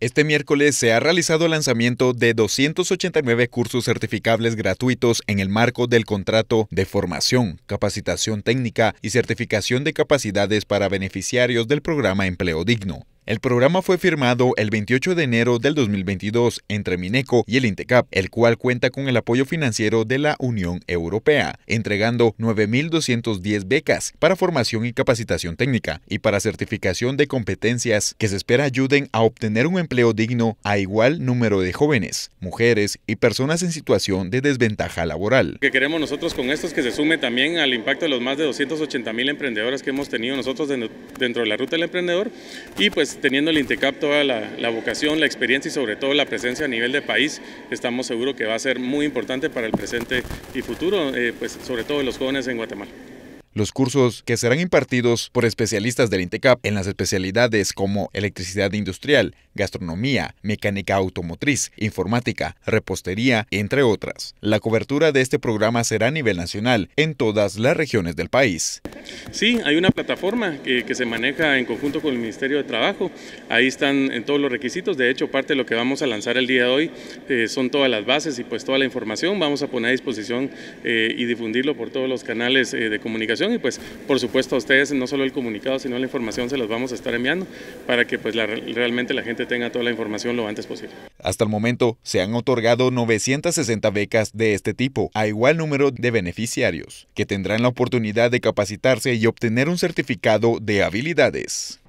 Este miércoles se ha realizado el lanzamiento de 289 cursos certificables gratuitos en el marco del contrato de formación, capacitación técnica y certificación de capacidades para beneficiarios del programa Empleo Digno. El programa fue firmado el 28 de enero del 2022 entre Mineco y el INTECAP, el cual cuenta con el apoyo financiero de la Unión Europea, entregando 9.210 becas para formación y capacitación técnica y para certificación de competencias que se espera ayuden a obtener un empleo digno a igual número de jóvenes, mujeres y personas en situación de desventaja laboral. Lo que queremos nosotros con esto que se sume también al impacto de los más de 280.000 emprendedoras que hemos tenido nosotros dentro de la ruta del emprendedor y pues teniendo el INTECAP toda la, vocación, la experiencia y sobre todo la presencia a nivel de país, estamos seguros que va a ser muy importante para el presente y futuro, eh, pues sobre todo de los jóvenes en Guatemala. Los cursos que serán impartidos por especialistas del INTECAP en las especialidades como electricidad industrial, gastronomía, mecánica automotriz, informática, repostería, entre otras. La cobertura de este programa será a nivel nacional en todas las regiones del país. Sí, hay una plataforma que, se maneja en conjunto con el Ministerio de Trabajo. Ahí están en eh, todos los requisitos. De hecho, parte de lo que vamos a lanzar el día de hoy eh, son todas las bases y pues toda la información. Vamos a poner a disposición eh, y difundirlo por todos los canales de comunicación. Y pues, por supuesto, a ustedes no solo el comunicado, sino la información se los vamos a estar enviando para que pues realmente la gente tenga toda la información lo antes posible. Hasta el momento se han otorgado 960 becas de este tipo a igual número de beneficiarios, que tendrán la oportunidad de capacitarse y obtener un certificado de habilidades.